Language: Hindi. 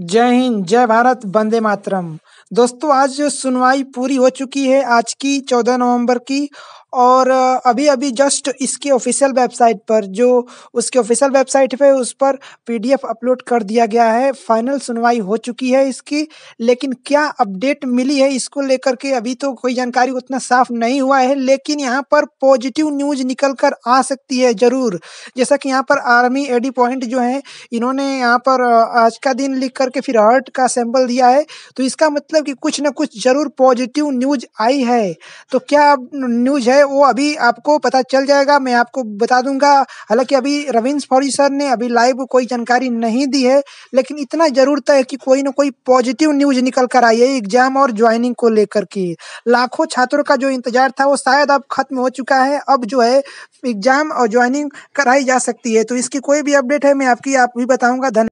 जय हिंद जय भारत वंदे मातरम दोस्तों आज सुनवाई पूरी हो चुकी है आज की चौदह नवंबर की और अभी अभी जस्ट इसकी ऑफिशियल वेबसाइट पर जो उसके ऑफिशियल वेबसाइट पे उस पर पीडीएफ अपलोड कर दिया गया है फाइनल सुनवाई हो चुकी है इसकी लेकिन क्या अपडेट मिली है इसको लेकर के अभी तो कोई जानकारी उतना साफ नहीं हुआ है लेकिन यहाँ पर पॉजिटिव न्यूज निकल कर आ सकती है जरूर जैसा कि यहाँ पर आर्मी एडी पॉइंट जो है इन्होंने यहाँ पर आज का दिन लिख करके फिर हर्ट का सैंपल दिया है तो इसका मतलब कि कुछ ना कुछ जरूर पॉजिटिव न्यूज आई है तो क्या न्यूज है वो अभी आपको पता चल जाएगा मैं आपको बता दूंगा हालांकि अभी रविंद्र फौरी सर ने अभी लाइव कोई जानकारी नहीं दी है लेकिन इतना जरूर तय कि कोई ना कोई पॉजिटिव न्यूज निकल कर आई है एग्जाम और ज्वाइनिंग को लेकर के लाखों छात्रों का जो इंतजार था वो शायद अब खत्म हो चुका है अब जो है एग्जाम और ज्वाइनिंग कराई जा सकती है तो इसकी कोई भी अपडेट है मैं आपकी आप भी बताऊंगा धन्यवाद